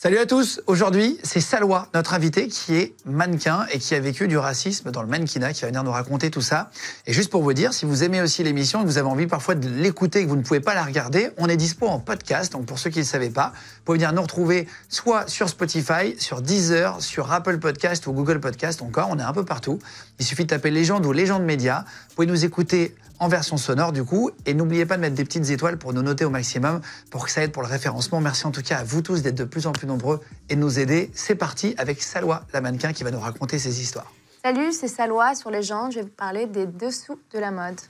Salut à tous. Aujourd'hui, c'est Salwa, notre invité, qui est mannequin et qui a vécu du racisme dans le mannequinat, qui va venir nous raconter tout ça. Et juste pour vous dire, si vous aimez aussi l'émission, et que vous avez envie parfois de l'écouter, que vous ne pouvez pas la regarder, on est dispo en podcast. Donc pour ceux qui ne le savaient pas, vous pouvez venir nous retrouver soit sur Spotify, sur Deezer, sur Apple Podcast ou Google Podcast encore. On est un peu partout. Il suffit de taper légende ou légende média. Vous pouvez nous écouter en version sonore du coup. Et n'oubliez pas de mettre des petites étoiles pour nous noter au maximum pour que ça aide pour le référencement. Merci en tout cas à vous tous d'être de plus en plus nombreux et nous aider. C'est parti avec Salwa, la mannequin, qui va nous raconter ses histoires. Salut, c'est Salwa sur les gens. Je vais vous parler des dessous de la mode.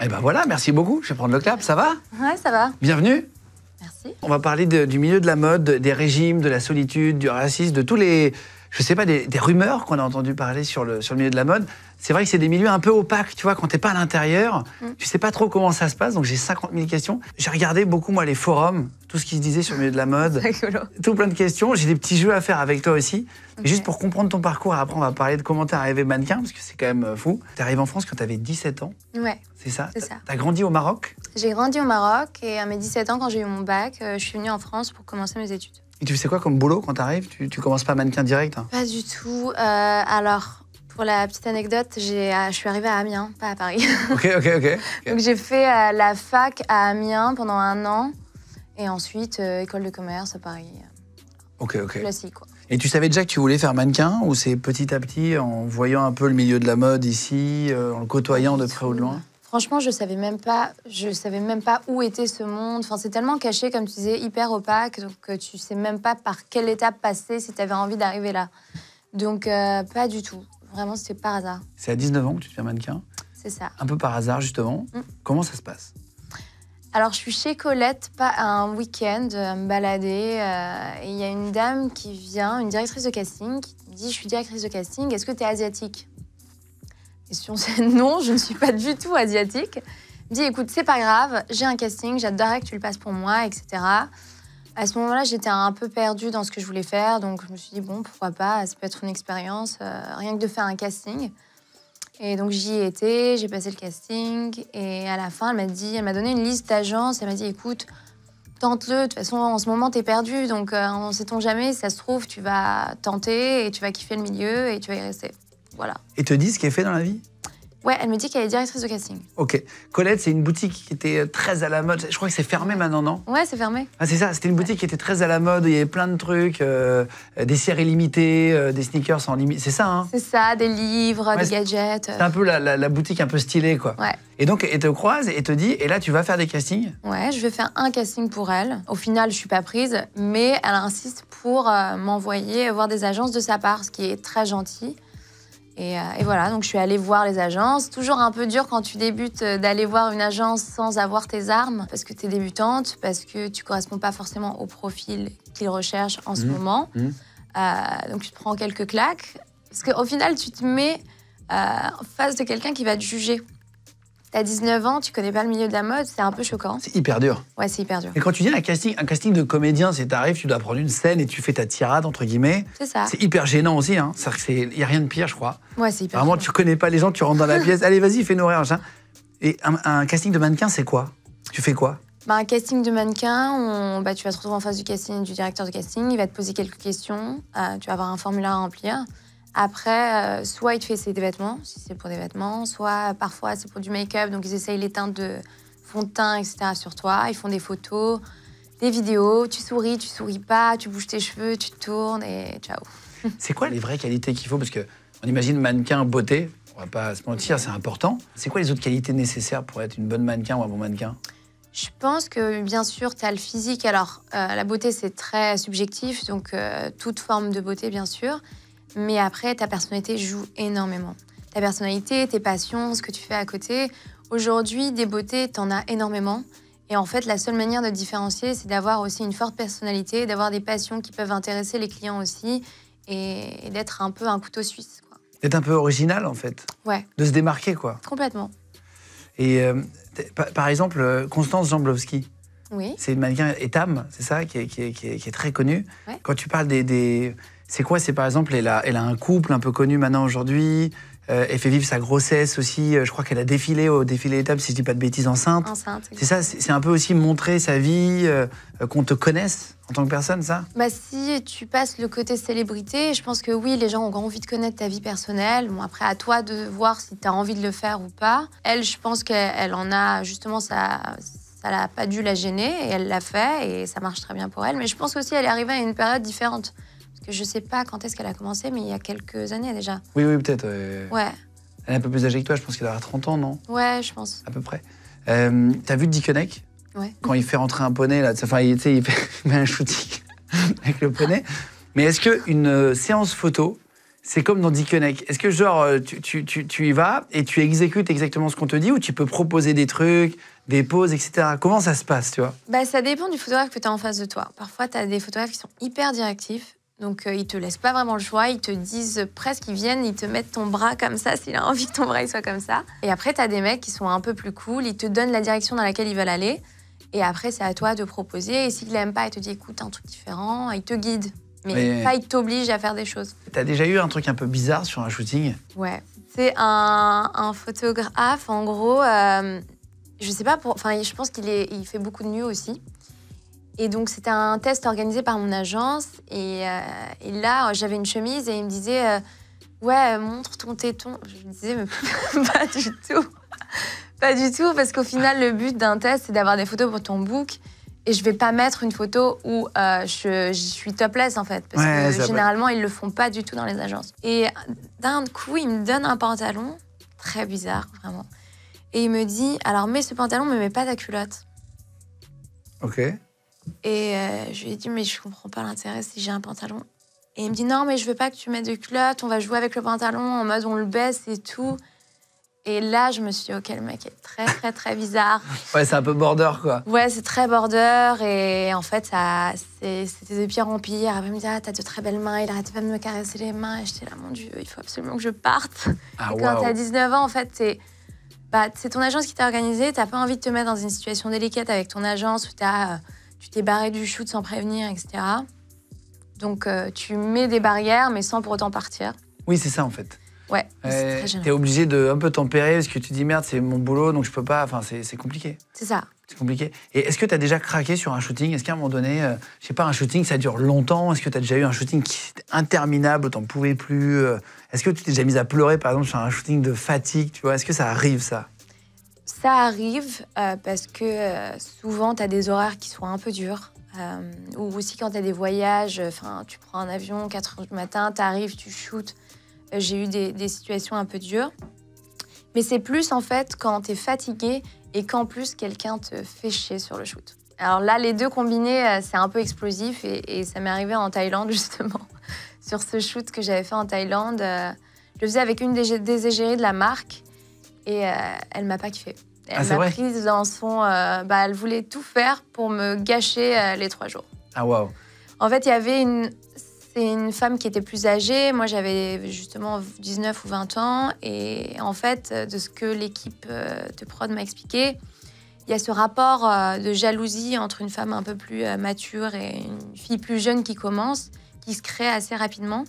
Et eh ben voilà, merci beaucoup. Je vais prendre le clap, ça va Ouais, ça va. Bienvenue. Merci. On va parler du milieu de la mode, des régimes, de la solitude, du racisme, de tous les, je sais pas, des, des rumeurs qu'on a entendu parler sur le, sur le milieu de la mode c'est vrai que c'est des milieux un peu opaques, tu vois, quand t'es pas à l'intérieur, mm. tu sais pas trop comment ça se passe, donc j'ai 50 000 questions. J'ai regardé beaucoup, moi, les forums, tout ce qui se disait sur le milieu de la mode, tout plein de questions. J'ai des petits jeux à faire avec toi aussi, juste pour comprendre ton parcours. Après, on va parler de comment t'es arrivé mannequin, parce que c'est quand même euh, fou. T'es arrivé en France quand t'avais 17 ans. Ouais. C'est ça C'est ça. T'as grandi au Maroc J'ai grandi au Maroc, et à mes 17 ans, quand j'ai eu mon bac, euh, je suis venue en France pour commencer mes études. Et tu faisais quoi comme boulot quand t'arrives tu, tu commences pas mannequin direct hein? Pas du tout. Euh, alors, pour la petite anecdote, euh, je suis arrivée à Amiens, pas à Paris. Ok, ok, ok. Donc j'ai fait euh, la fac à Amiens pendant un an et ensuite euh, école de commerce à Paris. Ok, ok. Classique, Et tu savais déjà que tu voulais faire mannequin ou c'est petit à petit en voyant un peu le milieu de la mode ici, en le côtoyant de près ou de loin Franchement, je savais même pas, je savais même pas où était ce monde. Enfin, c'est tellement caché, comme tu disais, hyper opaque, donc tu sais même pas par quelle étape passer si tu avais envie d'arriver là. Donc pas du tout. Vraiment, c'était par hasard. C'est à 19 ans que tu deviens mannequin C'est ça. Un peu par hasard, justement. Mm. Comment ça se passe alors, je suis chez Colette pas un week-end à euh, me balader. Euh, et il y a une dame qui vient, une directrice de casting, qui me dit Je suis directrice de casting, est-ce que tu es asiatique Et si on sait non, je ne suis pas du tout asiatique. Elle dit Écoute, c'est pas grave, j'ai un casting, j'adorerais que tu le passes pour moi, etc. À ce moment-là, j'étais un peu perdue dans ce que je voulais faire, donc je me suis dit, bon, pourquoi pas, ça peut être une expérience, euh, rien que de faire un casting. Et donc j'y étais, j'ai passé le casting, et à la fin, elle m'a dit, elle m'a donné une liste d'agences, elle m'a dit, écoute, tente-le, de toute façon, en ce moment, t'es perdue, donc on euh, on sait-on jamais, ça se trouve, tu vas tenter, et tu vas kiffer le milieu, et tu vas y rester. Voilà. Et te dis ce qui est fait dans la vie Ouais, elle me dit qu'elle est directrice de casting. Ok. Colette, c'est une boutique qui était euh, très à la mode. Je crois que c'est fermé maintenant, non Ouais, c'est fermé. Ah, c'est ça, c'était une boutique qui était très à la mode. Il y avait plein de trucs, euh, euh, des séries limitées, des sneakers sans limite. C'est ça, hein C'est ça, des livres, des gadgets. C'est un peu la, boutique un peu stylée, quoi. Ouais. Et donc, elle te croise et te dit, et là, tu vas faire des castings Ouais, je vais faire un casting pour elle. Au final, je suis pas prise, mais elle insiste pour m'envoyer voir des agences de sa part, ce qui est très gentil. Euh, et, voilà, donc je suis allée voir les agences. Toujours un peu dur quand tu débutes euh, d'aller voir une agence sans avoir tes armes, parce que tu es débutante, parce que tu corresponds pas forcément au profil qu'ils recherchent en ce mmh. moment. Mmh. Euh, donc tu prends quelques claques, parce qu'au final, tu te mets en face de quelqu'un qui va te juger. T'as 19 ans, tu connais pas le milieu de la mode, c'est un peu choquant. C'est hyper dur. Ouais, c'est hyper dur. Et quand tu dis un casting, un casting de comédien, c'est t'arrives, tu dois prendre une scène et tu fais ta tirade, entre guillemets. C'est ça. C'est hyper gênant aussi, hein. Il n'y a rien de pire, je crois. Ouais, c'est hyper Vraiment, tu connais pas les gens, tu rentres dans la pièce, allez, vas-y, fais nos hein. Et un, casting de mannequin, c'est quoi Tu fais quoi bah, un casting de mannequin, on, bah, tu vas te retrouver en face du casting du directeur de casting, il va te poser quelques questions, euh, tu vas avoir un formulaire à remplir. Après, euh, soit il te fait essayer des vêtements, si c'est pour des vêtements, soit parfois c'est pour du make-up, donc ils essayent les teintes de fond de teint, etc. sur toi. Ils font des photos, des vidéos, tu souris, tu souris pas, tu bouges tes cheveux, tu tournes et ciao. C'est quoi les vraies qualités qu'il faut Parce qu'on on imagine mannequin, beauté, on va pas se mentir, c'est important. C'est quoi les autres qualités nécessaires pour être une bonne mannequin ou un bon mannequin je pense que bien sûr, tu as le physique. Alors, euh, la beauté, c'est très subjectif, donc euh, toute forme de beauté, bien sûr. Mais après, ta personnalité joue énormément. Ta personnalité, tes passions, ce que tu fais à côté. Aujourd'hui, des beautés, t'en as énormément. Et en fait, la seule manière de te différencier, c'est d'avoir aussi une forte personnalité, d'avoir des passions qui peuvent intéresser les clients aussi, et, d'être un peu un couteau suisse. D'être un peu original, en fait. Ouais. De se démarquer, quoi. Complètement. Et euh, par exemple, euh, Constance Jamblowski. Oui. C'est une mannequin Etam, c'est ça, qui est, très connue. Quand tu parles des c'est quoi C'est par exemple, elle a, elle a un couple un peu connu maintenant aujourd'hui. Euh, elle fait vivre sa grossesse aussi. Euh, je crois qu'elle a défilé au défilé tables, si je dis pas de bêtises, enceinte. enceinte C'est ça, c'est un peu aussi montrer sa vie, euh, qu'on te connaisse en tant que personne, ça Bah si tu passes le côté célébrité, je pense que oui, les gens ont envie de connaître ta vie personnelle. Bon, après, à toi de voir si tu as envie de le faire ou pas. Elle, je pense qu'elle en a justement Ça, ça n'a pas dû la gêner et elle l'a fait et ça marche très bien pour elle. Mais je pense aussi qu'elle est arrivée à une période différente que je sais pas quand est-ce qu'elle a commencé, mais il y a quelques années déjà. Oui, oui, peut-être. Ouais. Elle est un peu plus âgée que toi, je pense qu'elle aura 30 ans, non Ouais, je pense. À peu près. Euh, T'as vu Dickeneck Ouais. Quand il fait rentrer un poney, là, enfin, il, fait met un shooting avec le poney. Mais est-ce qu'une euh, séance photo, c'est comme dans Dickeneck Est-ce que, genre, euh, tu, tu, tu, tu, y vas et tu exécutes exactement ce qu'on te dit ou tu peux proposer des trucs, des poses, etc. Comment ça se passe, tu vois Bah, ça dépend du photographe que tu as en face de toi. Parfois, tu as des photographes qui sont hyper directifs donc euh, ils te laissent pas vraiment le choix, ils te disent presque, qu'ils viennent, ils te mettent ton bras comme ça, s'il a envie que ton bras soit comme ça. Et après, tu as des mecs qui sont un peu plus cool, ils te donnent la direction dans laquelle ils veulent aller. Et après, c'est à toi de proposer. Et s'il n'aime pas, ils te disent écoute, un truc différent, ils te guident. Mais, pas, ils t'oblige à faire des choses. T'as déjà eu un truc un peu bizarre sur un shooting Ouais. C'est un, photographe, en gros, euh, je sais pas, enfin, je pense qu'il il fait beaucoup de nu aussi. Et donc, c'était un test organisé par mon agence. Et, euh, là, j'avais une chemise et il me disait euh, Ouais, montre ton téton. Je me disais Mais pas du tout. pas du tout, parce qu'au final, le but d'un test, c'est d'avoir des photos pour ton book. Et je vais pas mettre une photo où euh, je, suis topless, en fait. Parce que généralement, ils le font pas du tout dans les agences. Et d'un coup, il me donne un pantalon, très bizarre, vraiment. Et il me dit Alors, mets ce pantalon, mais mets pas ta culotte. Ok. Et euh, je lui ai dit, mais je comprends pas l'intérêt si j'ai un pantalon. Et il me dit, non, mais je veux pas que tu mettes de culotte, on va jouer avec le pantalon en mode on le baisse et tout. Et là, je me suis dit, ok, le mec est très, très, très bizarre. ouais, c'est un peu border, quoi. Ouais, c'est très border. Et en fait, ça, c'était de pire en pire. Après, il me dit, ah, t'as de très belles mains. Il arrête pas de me caresser les mains. Et j'étais là, mon Dieu, il faut absolument que je parte. Ah, et quand t'as 19 ans, en fait, bah, c'est ton agence qui t'a organisé. T'as pas envie de te mettre dans une situation délicate avec ton agence où t'as. Euh, tu t'es barré du shoot sans prévenir, etc. Donc euh, tu mets des barrières, mais sans pour autant partir. Oui, c'est ça en fait. Ouais, tu euh, T'es obligé de un peu tempérer parce que tu te dis merde, c'est mon boulot, donc je peux pas. Enfin, c'est compliqué. C'est ça. C'est compliqué. Et est-ce que tu as déjà craqué sur un shooting Est-ce qu'à un moment donné, euh, je sais pas, un shooting, ça dure longtemps Est-ce que tu as déjà eu un shooting qui était interminable, t'en pouvais plus Est-ce que tu t'es déjà mise à pleurer, par exemple, sur un shooting de fatigue Tu vois, est-ce que ça arrive ça ça arrive euh, parce que euh, souvent, tu as des horaires qui sont un peu durs. Euh, ou aussi quand tu as des voyages, tu prends un avion, 4 heures du matin, tu arrives, tu shootes. J'ai eu des, situations un peu dures. Mais c'est plus en fait quand tu es fatigué et qu'en plus quelqu'un te fait chier sur le shoot. Alors là, les deux combinés, c'est un peu explosif et, ça m'est arrivé en Thaïlande justement. sur ce shoot que j'avais fait en Thaïlande, je le faisais avec une des, des de la marque. Et elle euh, elle m'a pas kiffé. Ah, elle m'a prise dans son. Euh, bah, elle voulait tout faire pour me gâcher euh, les trois jours. Ah, waouh! En fait, il y avait une. C'est une femme qui était plus âgée. Moi, j'avais justement 19 ou 20 ans. Et en fait, de ce que l'équipe de prod m'a expliqué, il y a ce rapport de jalousie entre une femme un peu plus mature et une fille plus jeune qui commence, qui se crée assez rapidement.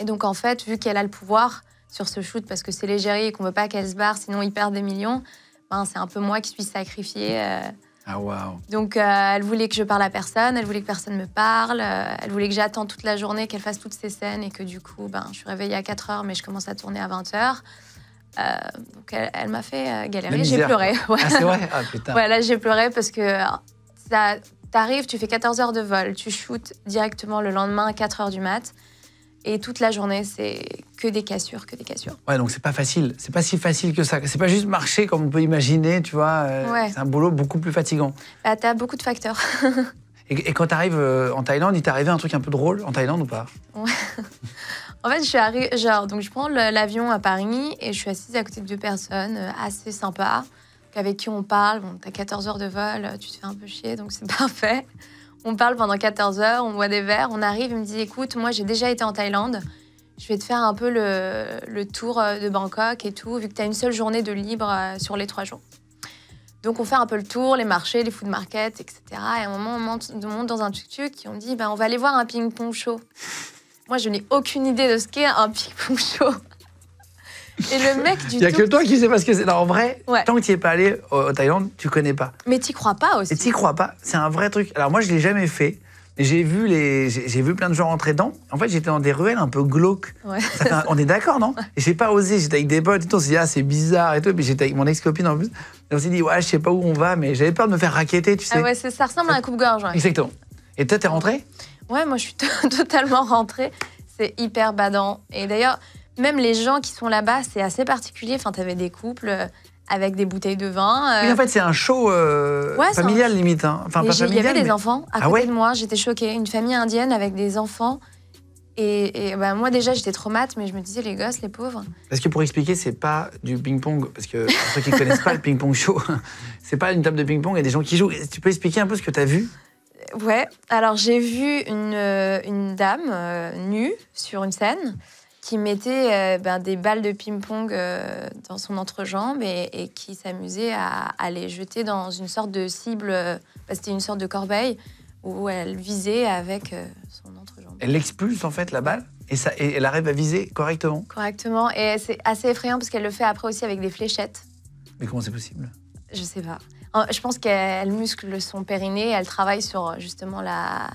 Et donc, en fait, vu qu'elle a le pouvoir, sur ce shoot parce que c'est léger et qu'on veut pas qu'elle se barre, sinon il perd des millions, ben, c'est un peu moi qui suis sacrifiée. Euh. Ah, waouh! Donc, euh, elle voulait que je parle à personne, elle voulait que personne me parle, euh, elle voulait que j'attende toute la journée, qu'elle fasse toutes ses scènes et que du coup, ben, je suis réveillée à 4 heures, mais je commence à tourner à 20 h donc, elle, m'a fait galérer, j'ai pleuré. Ah, c'est vrai Ah, putain. là, j'ai pleuré parce que ça t'arrives, tu fais 14 heures de vol, tu shootes directement le lendemain à 4 heures du mat', et toute la journée, c'est que des cassures, que des cassures. Ouais, donc c'est pas facile. C'est pas si facile que ça. C'est pas juste marcher comme on peut imaginer, tu vois. Euh, c'est un boulot beaucoup plus fatigant. Bah, t'as beaucoup de facteurs. et, quand t'arrives euh, en Thaïlande, il t'est arrivé un truc un peu drôle en Thaïlande ou pas ouais. En fait, je suis genre, donc je prends l'avion à Paris et je suis assise à côté de deux personnes euh, assez sympas avec qui on parle. Bon, t'as 14 heures de vol, tu te fais un peu chier, donc c'est parfait. On parle pendant 14 heures, on boit des verres, on arrive, il me dit écoute, moi j'ai déjà été en Thaïlande, je vais te faire un peu le, tour euh, de Bangkok et tout, vu que tu as une seule journée de libre euh, sur les trois jours. Donc on fait un peu le tour, les marchés, les food markets, etc. Et à un moment, on monte, dans un tuk-tuk et on dit ben, on va aller voir un ping-pong show. Moi, je n'ai aucune idée de ce qu'est un ping-pong show. Et le mec du Il n'y a que toi qui sais pas ce que c'est. en vrai, tant que tu n'es es pas allé au, Thaïlande, tu connais pas. Mais tu crois pas aussi. Et tu crois pas. C'est un vrai truc. Alors moi, je l'ai jamais fait. J'ai vu, les, j'ai vu plein de gens rentrer dedans. En fait, j'étais dans des ruelles un peu glauques. on est d'accord, non J'ai pas osé. J'étais avec des potes et tout. On s'est dit, ah, c'est bizarre et tout. Puis j'étais avec mon ex-copine en plus. on s'est dit, ouais, je sais pas où on va, mais j'avais peur de me faire raqueter, tu ah sais. ça ressemble à un coupe-gorge. Exactement. Et toi, t'es rentrée Ouais, moi, je suis totalement rentrée. C'est hyper badant. Et d'ailleurs, même les gens qui sont là-bas, c'est assez particulier. Enfin, t'avais des couples euh, avec des bouteilles de vin. Euh. en fait, c'est un show euh, familial limite. Hein. Enfin, pas familial, Il y avait des enfants à ah côté de moi. J'étais choquée. Une famille indienne avec des enfants. Et, bah, moi, déjà, j'étais traumate, mais je me disais, les gosses, les pauvres. Parce que pour expliquer, c'est pas du ping-pong. Parce que pour ceux qui ne connaissent pas le ping-pong show, c'est pas une table de ping-pong il y a des gens qui jouent. Tu peux expliquer un peu ce que tu as vu Ouais, alors j'ai vu une, dame nue sur une scène qui mettait euh, ben, des balles de ping-pong euh, dans son entrejambe et, qui s'amusait à, les jeter dans une sorte de cible, euh, bah, c'était une sorte de corbeille où elle visait avec son entrejambe. Elle expulse en fait la balle et, ça, et elle arrive à viser correctement Correctement, et c'est assez effrayant parce qu'elle le fait après aussi avec des fléchettes. Mais comment c'est possible Je sais pas. Je pense qu'elle muscle son périnée, elle travaille sur justement la,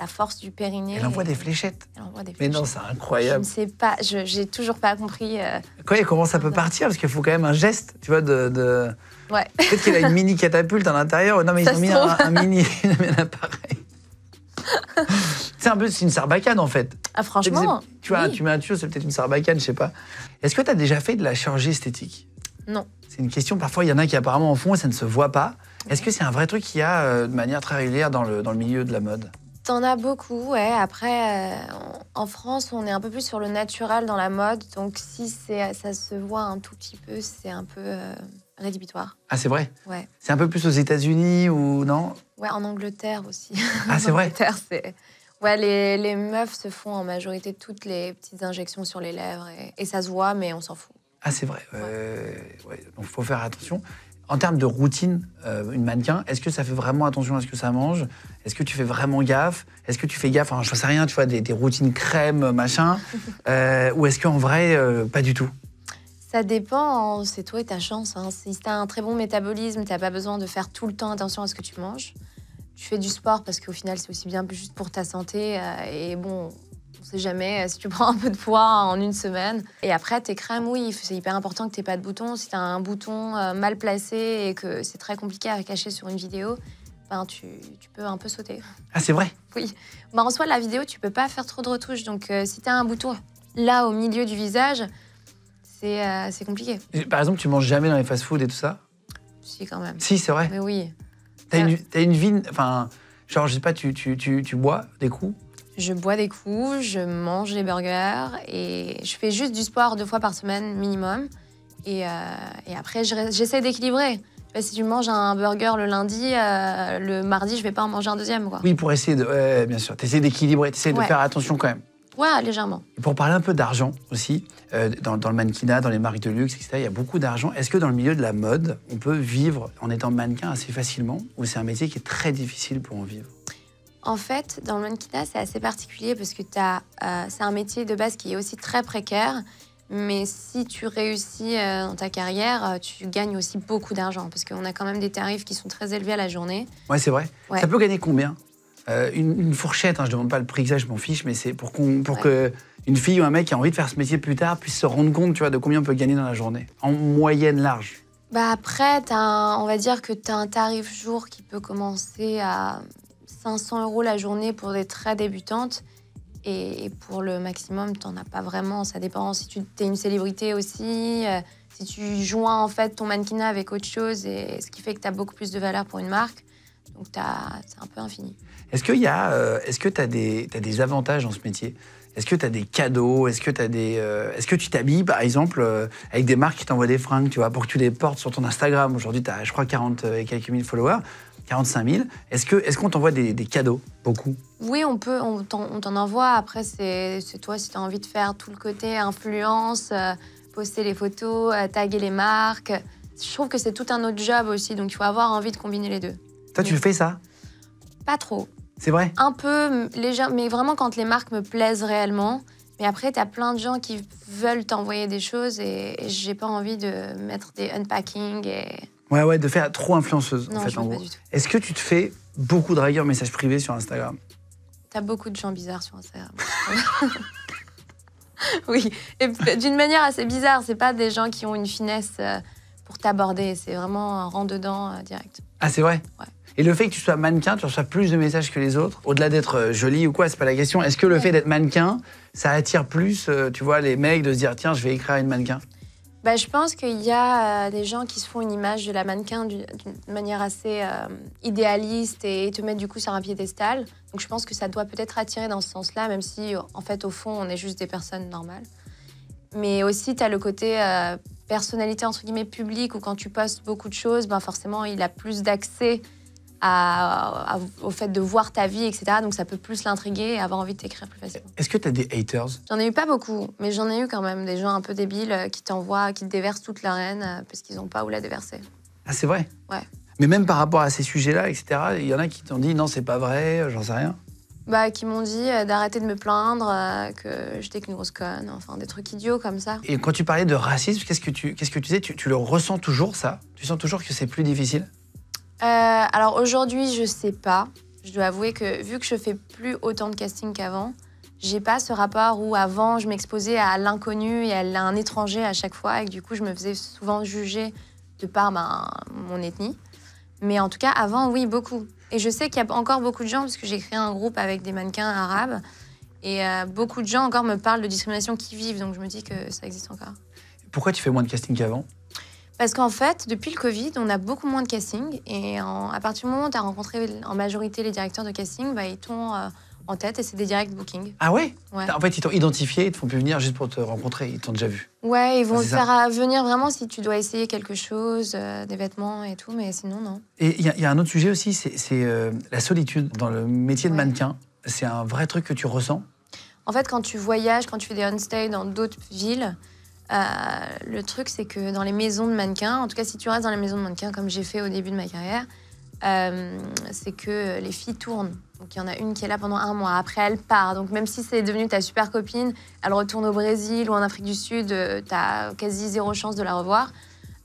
la force du périnée. Elle envoie des fléchettes. Elle envoie des fléchettes. Mais non, c'est incroyable. Je ne sais pas, j'ai toujours pas compris. Euh, Quoi, et comment ça peut partir Parce qu'il faut quand même un geste, tu vois, de. Ouais. Peut-être qu'il a une mini catapulte à l'intérieur. Non, mais ils ont mis un, mini un appareil. c'est un peu une sarbacane en fait. Ah, franchement. Tu tu mets un tuyau, c'est peut-être une sarbacane, je sais pas. Est-ce que tu as déjà fait de la chirurgie esthétique Non. C'est une question, parfois il y en a qui apparemment en font et ça ne se voit pas. Est-ce que c'est un vrai truc qu'il y a euh, de manière très régulière dans le, dans le milieu de la mode T'en as beaucoup, ouais. Après, euh, en France, on est un peu plus sur le naturel dans la mode. Donc, si ça se voit un tout petit peu, c'est un peu euh, rédhibitoire. Ah, c'est vrai Ouais. C'est un peu plus aux États-Unis ou non Ouais, en Angleterre aussi. Ah, c'est vrai Ouais, les, les, meufs se font en majorité toutes les petites injections sur les lèvres et, ça se voit, mais on s'en fout. Ah, c'est vrai. Ouais. ouais, donc, faut faire attention. En termes de routine, euh, une mannequin, est-ce que ça fait vraiment attention à ce que ça mange Est-ce que tu fais vraiment gaffe Est-ce que tu fais gaffe, enfin, je sais rien, tu vois, des, routines crème, machin euh, Ou est-ce qu'en vrai, euh, pas du tout ça dépend, c'est toi et ta chance. Hein. Si tu as un très bon métabolisme, tu n'as pas besoin de faire tout le temps attention à ce que tu manges. Tu fais du sport parce qu'au final, c'est aussi bien juste pour ta santé. Et bon, on sait jamais euh, si tu prends un peu de poids en une semaine. Et après, tes crèmes, oui, c'est hyper important que tu pas de bouton. Si tu as un bouton euh, mal placé et que c'est très compliqué à cacher sur une vidéo, ben, tu, peux un peu sauter. Ah, c'est vrai Oui. Ben, en soi, la vidéo, tu peux pas faire trop de retouches. Donc, euh, si tu as un bouton là, au milieu du visage, c'est compliqué. par exemple, tu manges jamais dans les fast-foods et tout ça Si, quand même. Si, c'est vrai Mais oui. T'as une, as une vie... Enfin, genre, je sais pas, tu bois des coups je bois des coups, je mange des burgers et je fais juste du sport deux fois par semaine minimum. Et, euh, après, j'essaie d'équilibrer. si tu manges un burger le lundi, euh, le mardi, je vais pas en manger un deuxième. Oui, pour essayer de. bien sûr, tu essaies d'équilibrer, tu essaies de faire attention quand même. Ouais, légèrement. pour parler un peu d'argent aussi, euh, dans, dans, le mannequinat, dans les marques de luxe, etc., il y a beaucoup d'argent. Est-ce que dans le milieu de la mode, on peut vivre en étant mannequin assez facilement ou c'est un métier qui est très difficile pour en vivre en fait, dans le mannequinat, c'est assez particulier parce que euh, c'est un métier de base qui est aussi très précaire. Mais si tu réussis euh, dans ta carrière, euh, tu gagnes aussi beaucoup d'argent parce qu'on a quand même des tarifs qui sont très élevés à la journée. Ouais, c'est vrai. Ça peut gagner combien une, fourchette, hein, je ne demande pas le prix exact, je m'en fiche, mais c'est pour, qu'on, pour que une fille ou un mec qui a envie de faire ce métier plus tard puisse se rendre compte tu vois, de combien on peut gagner dans la journée, en moyenne large. Bah après, on va dire que tu as un tarif jour qui peut commencer à 500 euros la journée pour des très débutantes. Et, pour le maximum, tu t'en as pas vraiment. Ça dépend si tu es une célébrité aussi, euh, si tu joins en fait ton mannequinat avec autre chose, et ce qui fait que tu as beaucoup plus de valeur pour une marque. Donc c'est un peu infini. Est-ce euh, que tu as des, as des avantages dans ce métier Est-ce que tu as des cadeaux Est-ce que as des, euh, est que tu t'habilles par exemple avec des marques qui t'envoient des fringues, tu vois, pour que tu les portes sur ton Instagram Aujourd'hui, tu as je crois 40 et quelques mille followers. 45 000. Est-ce qu'on est qu'on t'envoie des, cadeaux Beaucoup Oui, on peut, on t'en envoie. Après, c'est toi si tu as envie de faire tout le côté influence, euh, poster les photos, euh, taguer les marques. Je trouve que c'est tout un autre job aussi, donc il faut avoir envie de combiner les deux. Toi, tu le fais ça Pas trop. C'est vrai Un peu mais vraiment quand les marques me plaisent réellement. Mais après, tu as plein de gens qui veulent t'envoyer des choses et, et j'ai pas envie de mettre des unpacking et Ouais, ouais, de faire trop influenceuse, en fait, en gros. Est-ce que tu te fais beaucoup de en message privé sur Instagram T'as beaucoup de gens bizarres sur Instagram. oui, et d'une manière assez bizarre. C'est pas des gens qui ont une finesse euh, pour t'aborder. C'est vraiment un rang-dedans euh, direct. Ah, c'est vrai ouais. Et le fait que tu sois mannequin, tu reçois plus de messages que les autres. Au-delà d'être euh, jolie ou quoi, c'est pas la question. Est-ce que le fait d'être mannequin, ça attire plus, tu vois, les mecs de se dire tiens, je vais écrire à une mannequin bah, Je pense qu'il y a euh, des gens qui se font une image de la mannequin d'une manière assez euh, idéaliste et, te mettent du coup sur un piédestal. Donc je pense que ça doit peut-être attirer dans ce sens-là, même si euh, en fait au fond on est juste des personnes normales. Mais aussi tu as le côté personnalité entre guillemets publique où quand tu postes beaucoup de choses, bah forcément il a plus d'accès au fait de voir ta vie, etc. Donc ça peut plus l'intriguer et avoir envie de t'écrire plus facilement. Est-ce que tu as des haters J'en ai eu pas beaucoup, mais j'en ai eu quand même des gens un peu débiles euh, qui t'envoient, qui te déversent toute leur haine euh, parce qu'ils n'ont pas où la déverser. Ah, c'est vrai Ouais. Mais même par rapport à ces sujets-là, etc., il y en a qui t'ont dit non, c'est pas vrai, euh, j'en sais rien. Bah, qui m'ont dit d'arrêter de me plaindre, que j'étais qu'une grosse conne, enfin des trucs idiots comme ça. Et quand tu parlais de racisme, qu'est-ce que tu, qu'est-ce que tu disais tu le ressens toujours ça Tu sens toujours que c'est plus difficile euh, alors aujourd'hui, je sais pas. Je dois avouer que vu que je fais plus autant de casting qu'avant, j'ai pas ce rapport où avant je m'exposais à l'inconnu et à un étranger à chaque fois et que du coup je me faisais souvent juger de par mon ethnie. Mais en tout cas, avant, oui, beaucoup. Et je sais qu'il y a encore beaucoup de gens, parce que j'ai créé un groupe avec des mannequins arabes, et euh, beaucoup de gens encore me parlent de discrimination qui vivent, donc je me dis que ça existe encore. Pourquoi tu fais moins de casting qu'avant parce qu'en fait, depuis le Covid, on a beaucoup moins de casting. Et à partir du moment où tu as rencontré en majorité les directeurs de casting, bah, ils t'ont euh, en tête et c'est des direct bookings. Ah ouais, En fait, ils t'ont identifié, ils te font plus venir juste pour te rencontrer, ils t'ont déjà vu. Ouais, ils ah, vont te faire euh, venir vraiment si tu dois essayer quelque chose, euh, des vêtements et tout, mais sinon, non. Et il y, a un autre sujet aussi, c'est la solitude dans le métier de mannequin. C'est un vrai truc que tu ressens en fait, quand tu voyages, quand tu fais des on stay dans d'autres villes, euh, le truc, c'est que dans les maisons de mannequins, en tout cas si tu restes dans les maisons de mannequins, comme j'ai fait au début de ma carrière, euh, c'est que les filles tournent. Donc il y en a une qui est là pendant un mois. Après, elle part. Donc même si c'est devenu ta super copine, elle retourne au Brésil ou en Afrique du Sud, euh, tu quasi zéro chance de la revoir.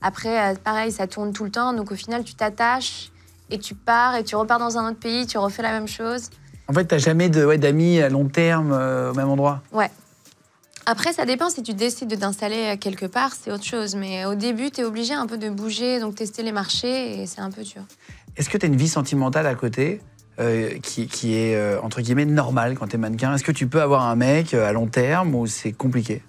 Après, pareil, ça tourne tout le temps. Donc au final, tu t'attaches et tu pars et tu repars dans un autre pays, tu refais la même chose. En fait, t'as jamais d'amis à long terme au même endroit Ouais, après, ça dépend. Si tu décides de t'installer euh, quelque part, c'est autre chose. Mais au début, tu es obligé un peu de bouger, donc tester les marchés, et c'est un peu dur. Est-ce que tu as une vie sentimentale à côté euh, qui, est, euh, entre guillemets, normale quand tu es mannequin Est-ce que tu peux avoir un mec à long terme ou c'est compliqué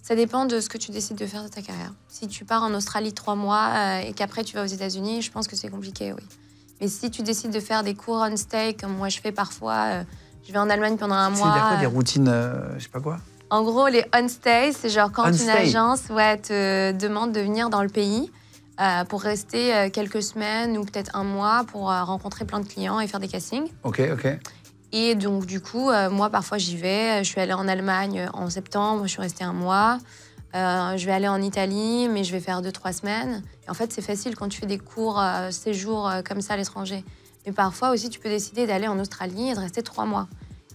ça dépend de ce que tu décides de faire de ta carrière. Si tu pars en Australie trois mois et qu'après tu vas aux États-Unis, je pense que c'est compliqué, oui. Mais si tu décides de faire des cours on stay comme moi je fais parfois, je vais en Allemagne pendant un mois. C'est quoi des routines, je sais pas quoi en gros, les on stays c'est genre quand une agence te demande de venir dans le pays euh, pour rester euh, quelques semaines ou peut-être un mois pour euh, rencontrer plein de clients et faire des castings. Ok, ok. Et donc, du coup, moi, parfois, j'y vais. Je suis allée en Allemagne en septembre, je suis restée un mois. je vais aller en Italie, mais je vais faire deux, trois semaines. en fait, c'est facile quand tu fais des cours, séjours comme ça à l'étranger. Mais parfois aussi, tu peux décider d'aller en Australie et de rester trois mois.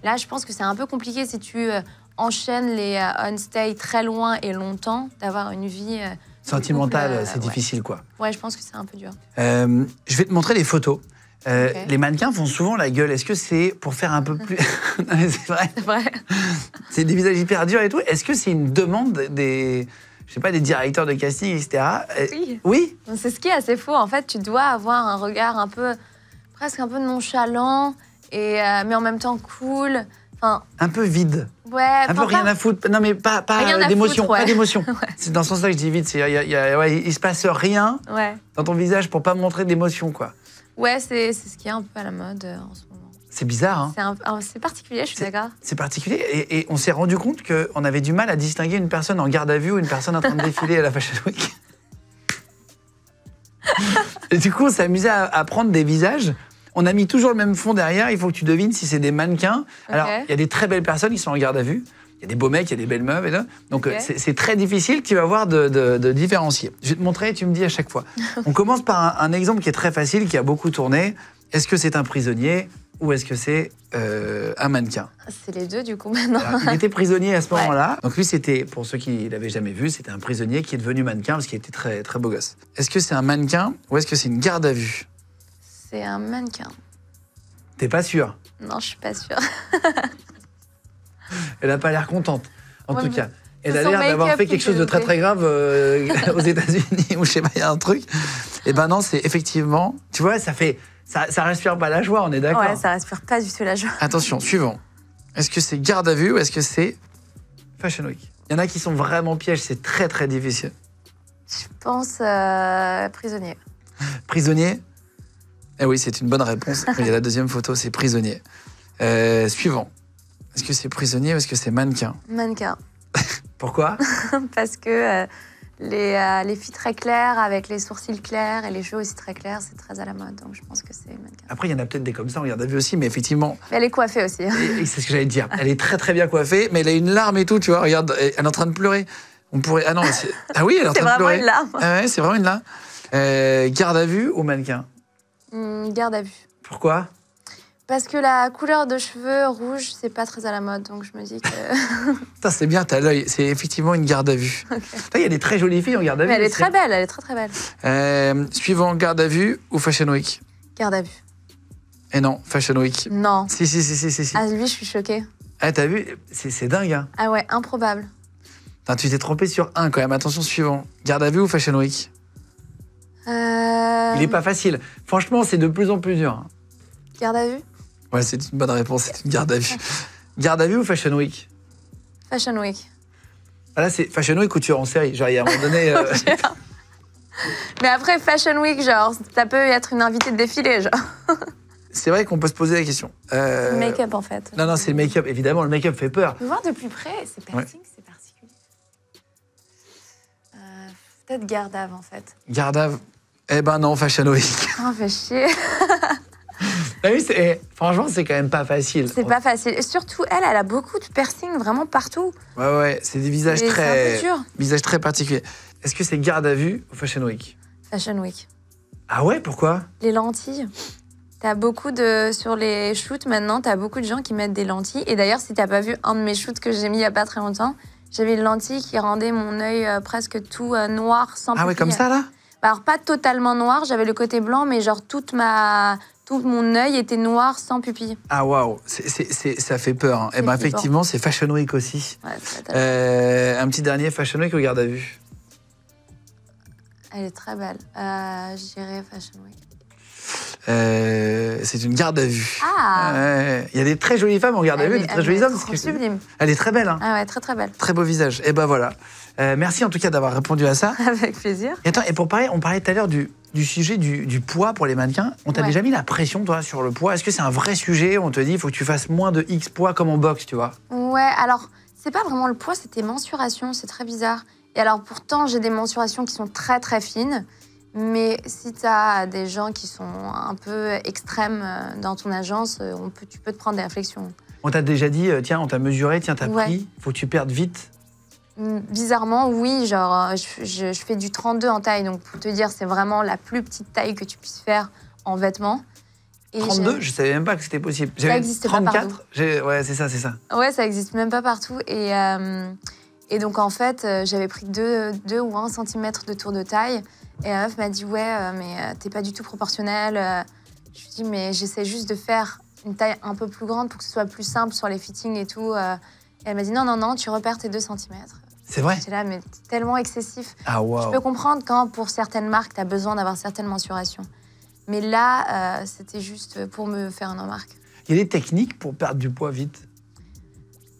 Là, je pense que c'est un peu compliqué si tu enchaîne les euh, on-stay très loin et longtemps, d'avoir une vie. Euh, Sentimentale, euh, c'est difficile, quoi. Ouais, je pense que c'est un peu dur. je vais te montrer les photos. Les mannequins font souvent la gueule. Est-ce que c'est pour faire un peu plus. c'est vrai. C'est vrai. c'est des visages hyper durs et tout. Est-ce que c'est une demande des. Je sais pas, des directeurs de casting, etc. Oui. oui c'est ce qui est assez faux. En fait, tu dois avoir un regard un peu. presque un peu nonchalant, et, mais en même temps cool. Hein. un peu vide. un peu rien à foutre. Non, mais pas, pas d'émotion. C'est dans ce sens-là que je dis vide. Y a, il se passe rien dans ton visage pour pas montrer d'émotion, quoi. Ouais, c'est ce qui est un peu à la mode euh, en ce moment. C'est bizarre, hein. ah, C'est particulier, je suis d'accord. C'est particulier. Et, on s'est rendu compte qu'on avait du mal à distinguer une personne en garde à vue ou une personne en train de défiler à la Fashion Week. et du coup, on s'est amusé à prendre des visages on a mis toujours le même fond derrière. Il faut que tu devines si c'est des mannequins. Alors, il y a des très belles personnes qui sont en garde à vue. Il y a des beaux mecs, il y a des belles meufs. Et Donc, c'est très difficile, tu vas voir, de, différencier. Je vais te montrer et tu me dis à chaque fois. on commence par un, exemple qui est très facile, qui a beaucoup tourné. Est-ce que c'est un prisonnier ou est-ce que c'est euh, un mannequin C'est les deux du coup maintenant. il était prisonnier à ce moment-là. Donc lui c'était, pour ceux qui l'avaient jamais vu, c'était un prisonnier qui est devenu mannequin parce qu'il était très, très beau gosse. Est-ce que c'est un mannequin ou est-ce que c'est une garde à vue c'est un mannequin. T'es pas sûre Non, je suis pas sûre. Elle a pas l'air contente, en tout cas. Elle a l'air d'avoir fait quelque chose de très très grave euh, aux États-Unis ou je sais pas, il y a un truc. Et eh ben non, c'est effectivement. Tu vois, ça fait. Ça, ça respire pas la joie, on est d'accord Ouais, ça respire pas du tout la joie. Attention, suivant. Est-ce que c'est garde à vue ou est-ce que c'est Fashion Week Il y en a qui sont vraiment pièges, c'est très très difficile. Je pense euh, prisonnier. Prisonnier eh oui, c'est une bonne réponse. Il y a la deuxième photo, c'est prisonnier. Euh, suivant. Est-ce que c'est prisonnier ou est-ce que c'est mannequin Mannequin. Pourquoi Parce que euh, les, euh, les, filles très claires, avec les sourcils clairs et les cheveux aussi très clairs, c'est très à la mode. Donc je pense que c'est mannequin. Après, il y en a peut-être des comme ça, on à vue aussi, mais effectivement. Mais elle est coiffée aussi. Hein. c'est ce que j'allais dire. Elle est très très bien coiffée, mais elle a une larme et tout, tu vois. Regarde, elle est en train de pleurer. On pourrait. Ah non, ah oui, elle est en train de pleurer. Ah c'est vraiment une larme. c'est vraiment une larme. garde à vue ou mannequin une mm, garde à vue. Pourquoi parce que la couleur de cheveux rouge, c'est pas très à la mode, donc je me dis que. c'est bien, t'as l'œil. C'est effectivement une garde à vue. Il y a des très jolies filles en garde à vue. Mais elle est très belle, elle est très très belle. Euh, suivant, garde à vue ou Fashion Week Garde à vue. Et eh non, Fashion Week. Non. Si, si, si, si, si. Ah, lui, je suis choquée. Ah, t'as vu C'est dingue, hein Ah ouais, improbable. tu t'es trompé sur un quand même. Attention, suivant. Garde à vue ou Fashion Week euh, il n'est pas facile. Franchement, c'est de plus en plus dur. Garde à vue Ouais, c'est une bonne réponse, c'est une garde à vue. garde à vue ou Fashion Week Fashion Week. Ah, là, c'est Fashion Week ou en série. Genre, il y a un moment donné. Euh, Mais après, Fashion Week, genre, ça peut être une invitée de défilé, genre. c'est vrai qu'on peut se poser la question. Euh... Le make-up, en fait. Non, non, c'est le make-up, évidemment, le make-up fait peur. Voir de plus près, c'est Peut-être Gardave, en fait. Gardave Eh ben non, Fashion Week. Ah, oh, fais chier. Eh, franchement, c'est quand même pas facile. C'est pas facile. surtout, elle, elle a beaucoup de piercings vraiment partout. Ouais, ouais, c'est des visages très. Visage très particuliers. Est-ce que c'est garde à vue ou Fashion Week Fashion Week. Ah ouais, pourquoi Les lentilles. T'as beaucoup de. Sur les shoots maintenant, t'as beaucoup de gens qui mettent des lentilles. Et d'ailleurs, si t'as pas vu un de mes shoots que j'ai mis il y a pas très longtemps, j'avais une lentille qui rendait mon œil euh, presque tout euh, noir, sans pupille. Ah oui, comme ça, là bah, Alors, pas totalement noir, j'avais le côté blanc, mais genre toute ma, tout mon œil était noir sans pupille. Ah waouh, ça fait peur. Et hein. eh ben effectivement, c'est Fashion Week aussi. Euh, un petit dernier Fashion Week au à vue. Elle est très belle. Euh, J'irai Fashion Week. Euh, c'est une garde à vue. Ah. Il y a des très jolies femmes en garde à ah, vue, des ah, très jolis hommes. est sublime. Elle est très belle. Hein. Ah ouais, très très belle. Très beau visage. Et eh ben voilà. Euh, merci en tout cas d'avoir répondu à ça. Avec plaisir. Et attends, et pour parler, on parlait tout à l'heure du, sujet du, poids pour les mannequins. On t'a déjà mis la pression, toi, sur le poids Est-ce que c'est un vrai sujet On te dit, il faut que tu fasses moins de X poids comme en boxe, tu vois Ouais, alors, c'est pas vraiment le poids, c'est tes mensurations, c'est très bizarre. Et alors, pourtant, j'ai des mensurations qui sont très très fines. Mais si tu as des gens qui sont un peu extrêmes euh, dans ton agence, euh, on tu peux te prendre des réflexions. On t'a déjà dit, euh, tiens, on t'a mesuré, tiens, t'as pris, faut que tu perdes vite mm, Bizarrement, oui. Genre, je, fais du 32 en taille, donc pour te dire, c'est vraiment la plus petite taille que tu puisses faire en vêtements. Et 32 Je ne savais même pas que c'était possible. Ça existe 34, pas partout. Ouais, c'est ça, c'est ça. Ouais, ça existe même pas partout. Et, et donc, en fait, j'avais pris 2 ou 1 cm de tour de taille. Et la meuf m'a dit ouais, euh, mais euh, t'es pas du tout proportionnelle. Euh. Je lui dis mais j'essaie juste de faire une taille un peu plus grande pour que ce soit plus simple sur les fittings et tout. Et elle m'a dit non, non, non, tu repères tes 2 cm. C'est vrai C'est là, mais tellement excessif. Ah, ouais. Je peux comprendre quand, pour certaines marques, tu as besoin d'avoir certaines mensurations. Mais là, c'était juste pour me faire une remarque. Il y a des techniques pour perdre du poids vite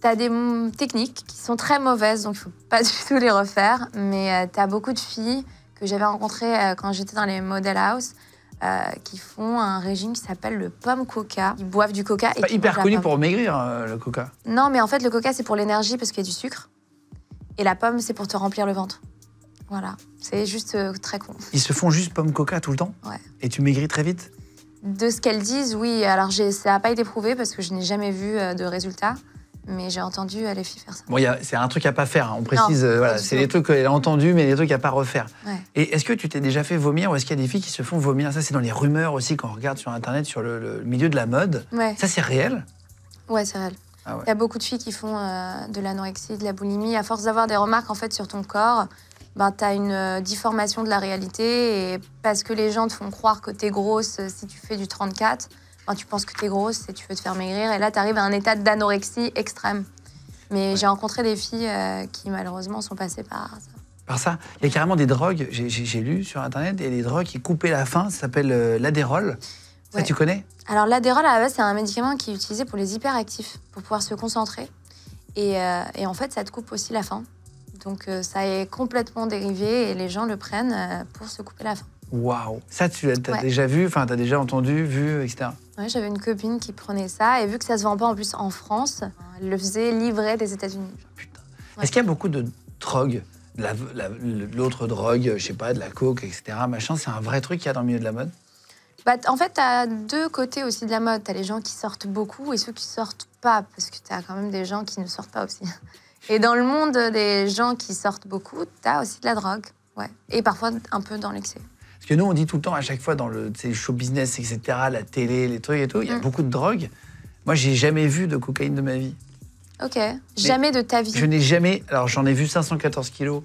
Tu as des mm, techniques qui sont très mauvaises, donc il ne faut pas du tout les refaire. Mais t'as tu as beaucoup de filles que j'avais rencontré euh, quand j'étais dans les model house. Euh, qui font un régime qui s'appelle le pomme coca. Ils boivent du coca. C'est pas hyper connu pour maigrir, euh, le coca. Non, mais en fait, le coca, c'est pour l'énergie parce qu'il y a du sucre. Et la pomme, c'est pour te remplir le ventre. Voilà. C'est juste très con. Ils se font juste pomme coca tout le temps Ouais. Et tu maigris très vite De ce qu'elles disent, oui. Alors, ça n'a pas été prouvé parce que je n'ai jamais vu de résultat mais j'ai entendu euh, filles faire ça. Bon, c'est un truc à pas faire, hein. on précise, euh, voilà, c'est des trucs qu'elle a entendus, mais des trucs à pas refaire. Et est-ce que tu t'es déjà fait vomir ou est-ce qu'il y a des filles qui se font vomir Ça, c'est dans les rumeurs aussi qu'on regarde sur Internet, sur le, milieu de la mode. Ça, c'est réel Ouais, c'est réel. Ah il y a beaucoup de filles qui font euh, de l'anorexie, de la boulimie. À force d'avoir des remarques en fait sur ton corps, ben, tu as une déformation de la réalité. Et parce que les gens te font croire que tu es grosse si tu fais du 34, tu penses que tu es grosse et tu veux te faire maigrir. Et là, tu arrives à un état d'anorexie extrême. Mais j'ai rencontré des filles euh, qui, malheureusement, sont passées par ça. Par ça Il y a carrément des drogues, j'ai lu sur Internet, il y a des drogues qui coupaient la faim, ça s'appelle euh, l'adérol. Ça, tu connais Alors, l'adérol, à la base, c'est un médicament qui est utilisé pour les hyperactifs, pour pouvoir se concentrer. Et, euh, et en fait, ça te coupe aussi la faim. Donc, ça est complètement dérivé et les gens le prennent pour se couper la faim. Waouh Ça, tu l'as déjà vu, enfin, tu as déjà entendu, vu, etc. Oui, j'avais une copine qui prenait ça, et vu que ça se vend pas en plus en France, elle le faisait livrer des États-Unis. Putain. Est-ce qu'il y a beaucoup de drogue L'autre drogue, je sais pas, de la coke, etc. Machin, c'est un vrai truc qu'il y a dans le milieu de la mode bah, en fait, tu as deux côtés aussi de la mode. Tu as les gens qui sortent beaucoup et ceux qui sortent pas, parce que tu as quand même des gens qui ne sortent pas aussi. Et dans le monde des gens qui sortent beaucoup, tu as aussi de la drogue. Ouais. Et parfois un peu dans l'excès. Parce que nous, on dit tout le temps, à chaque fois, dans le show business, etc., la télé, les trucs et tout, il y a mm. beaucoup de drogues. Moi, j'ai jamais vu de cocaïne de ma vie. Ok. jamais de ta vie. Je n'ai jamais. Alors, j'en ai vu 514 kilos.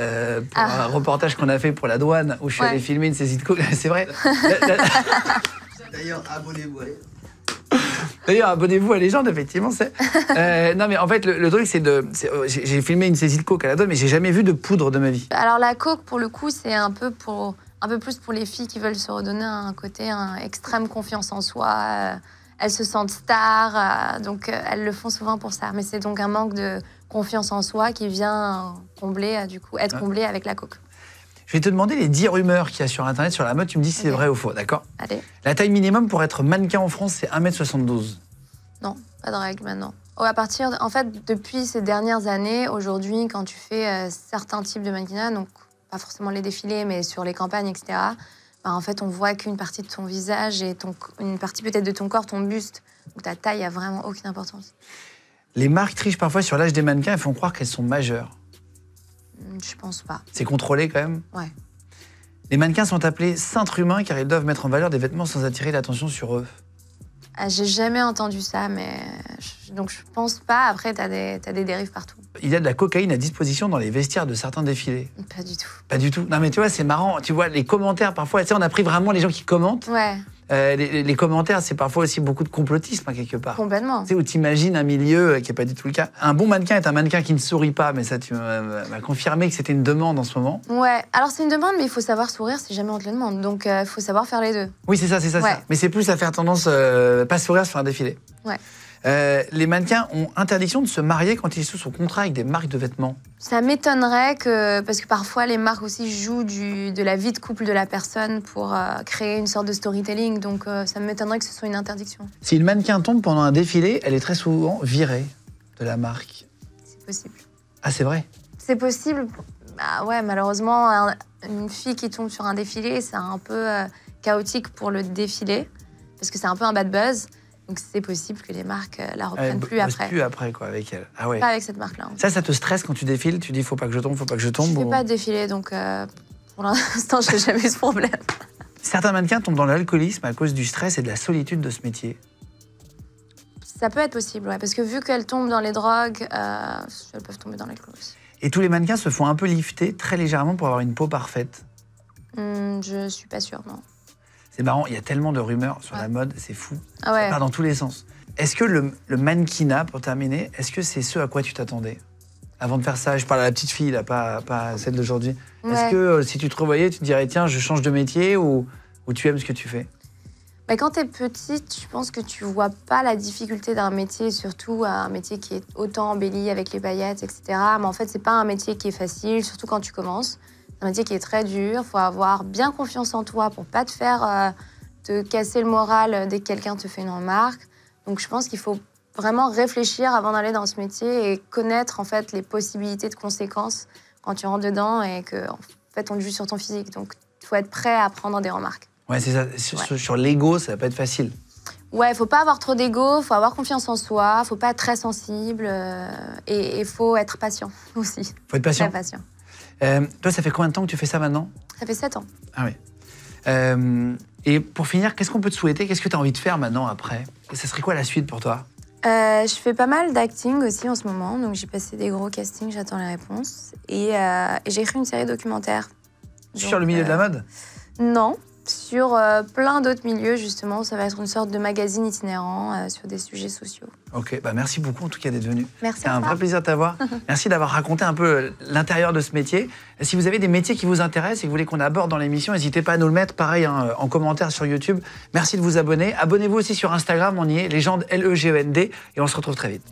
Euh, pour ah. un reportage qu'on a fait pour la douane où je suis allé filmer une saisie de coke. C'est vrai. D'ailleurs, abonnez-vous. D'ailleurs, abonnez-vous à Légende, effectivement. Euh, non, mais en fait, le, truc, c'est de. Euh, j'ai filmé une saisie de coke à la douane, mais j'ai jamais vu de poudre de ma vie. Alors, la coke, pour le coup, c'est un peu pour un peu plus pour les filles qui veulent se redonner un côté un extrême confiance en soi. Euh, elles se sentent stars, euh, donc euh, elles le font souvent pour ça. Mais c'est donc un manque de confiance en soi qui vient combler, du coup, être ah. comblé avec la coque. Je vais te demander les 10 rumeurs qu'il y a sur Internet sur la mode. Tu me dis si c'est vrai ou faux, d'accord Allez. La taille minimum pour être mannequin en France, c'est 1m72. Non, pas de règle maintenant. Oh, à partir, en fait, depuis ces dernières années, aujourd'hui, quand tu fais certains types de mannequinat, donc pas forcément les défilés, mais sur les campagnes, etc., bah, en fait, on voit qu'une partie de ton visage et une partie peut-être de ton corps, ton buste. ou ta taille a vraiment aucune importance. Les marques trichent parfois sur l'âge des mannequins et font croire qu'elles sont majeures. Hmm, je pense pas. C'est contrôlé quand même Ouais. Les mannequins sont appelés cintres humains car ils doivent mettre en valeur des vêtements sans attirer l'attention sur eux. Ah, j'ai jamais entendu ça, mais je, donc je pense pas. Après, t'as des, as des dérives partout. Il y a de la cocaïne à disposition dans les vestiaires de certains défilés. Pas du tout. Pas du tout. Non, mais tu vois, c'est marrant. Tu vois, les commentaires, parfois, tu sais, on a pris vraiment les gens qui commentent. Ouais. Euh, les, commentaires, c'est parfois aussi beaucoup de complotisme, hein, quelque part. Complètement. Tu sais, où t'imagines un milieu euh, qui n'est pas du tout le cas. Un bon mannequin est un mannequin qui ne sourit pas, mais ça, tu m'as confirmé que c'était une demande en ce moment. Ouais, alors c'est une demande, mais il faut savoir sourire, c'est jamais on te le demande. Donc, il euh, faut savoir faire les deux. Oui, c'est ça, c'est ça, ça. Mais c'est plus à faire tendance, pas sourire, sur un défilé. Ouais. Euh, les mannequins ont interdiction de se marier quand ils sont sous contrat avec des marques de vêtements. Ça m'étonnerait que, parce que parfois les marques aussi jouent de la vie de couple de la personne pour euh, créer une sorte de storytelling, donc euh, ça m'étonnerait que ce soit une interdiction. Si une mannequin tombe pendant un défilé, elle est très souvent virée de la marque. C'est possible. Ah, c'est vrai C'est possible. Bah ouais, malheureusement, une fille qui tombe sur un défilé, c'est un peu chaotique pour le défilé, parce que c'est un peu un bad buzz. Donc c'est possible que les marques euh, la euh, reprennent bah, plus bah, après. Plus après quoi avec elle. Ah ouais. Pas avec cette marque-là. Ça, ça te stresse quand tu défiles Tu dis faut pas que je tombe, faut pas que je tombe. Je ne peux pas défiler donc euh, pour l'instant j'ai jamais eu ce problème. Certains mannequins tombent dans l'alcoolisme à cause du stress et de la solitude de ce métier. Ça peut être possible, ouais, parce que vu qu'elles tombent dans les drogues, elles peuvent tomber dans l'alcool aussi. Et tous les mannequins se font un peu lifter très légèrement pour avoir une peau parfaite. Je hum, je suis pas sûre, non. C'est marrant, il y a tellement de rumeurs sur la mode, c'est fou. Ah ça part dans tous les sens. Est-ce que le, mannequinat, pour terminer, est-ce que c'est ce à quoi tu t'attendais Avant de faire ça, je parle à la petite fille, là, pas, pas celle d'aujourd'hui. Est-ce que euh, si tu te revoyais, tu te dirais, tiens, je change de métier ou, tu aimes ce que tu fais mais bah, quand tu es petite, je pense que tu vois pas la difficulté d'un métier, surtout un métier qui est autant embelli avec les paillettes, etc. Mais en fait, c'est pas un métier qui est facile, surtout quand tu commences un métier qui est très dur. il Faut avoir bien confiance en toi pour pas te faire euh, te casser le moral dès que quelqu'un te fait une remarque. Donc je pense qu'il faut vraiment réfléchir avant d'aller dans ce métier et connaître en fait les possibilités de conséquences quand tu rentres dedans et que en fait on te juge sur ton physique. Donc il faut être prêt à prendre des remarques. Ouais, c'est ça. Sur, l'ego, ça va pas être facile. Ouais, faut pas avoir trop d'ego, faut avoir confiance en soi, faut pas être très sensible euh, et il faut être patient aussi. Faut être patient. Euh, toi, ça fait combien de temps que tu fais ça maintenant Ça fait 7 ans. Ah oui. Euh, et pour finir, qu'est-ce qu'on peut te souhaiter Qu'est-ce que tu as envie de faire maintenant après Ça serait quoi la suite pour toi euh, Je fais pas mal d'acting aussi en ce moment, donc j'ai passé des gros castings, j'attends les réponses. Et, j'ai écrit une série documentaire. Sur le milieu de la mode Non, sur euh, plein d'autres milieux, justement. Ça va être une sorte de magazine itinérant euh, sur des sujets sociaux. Ok, bah merci beaucoup en tout cas d'être venu. Merci. C'est un vrai plaisir de t'avoir. merci d'avoir raconté un peu euh, l'intérieur de ce métier. Si vous avez des métiers qui vous intéressent et que vous voulez qu'on aborde dans l'émission, n'hésitez pas à nous le mettre, pareil, hein, en commentaire sur YouTube. Merci de vous abonner. Abonnez-vous aussi sur Instagram, on y est, légende L-E-G-E-N-D, et on se retrouve très vite.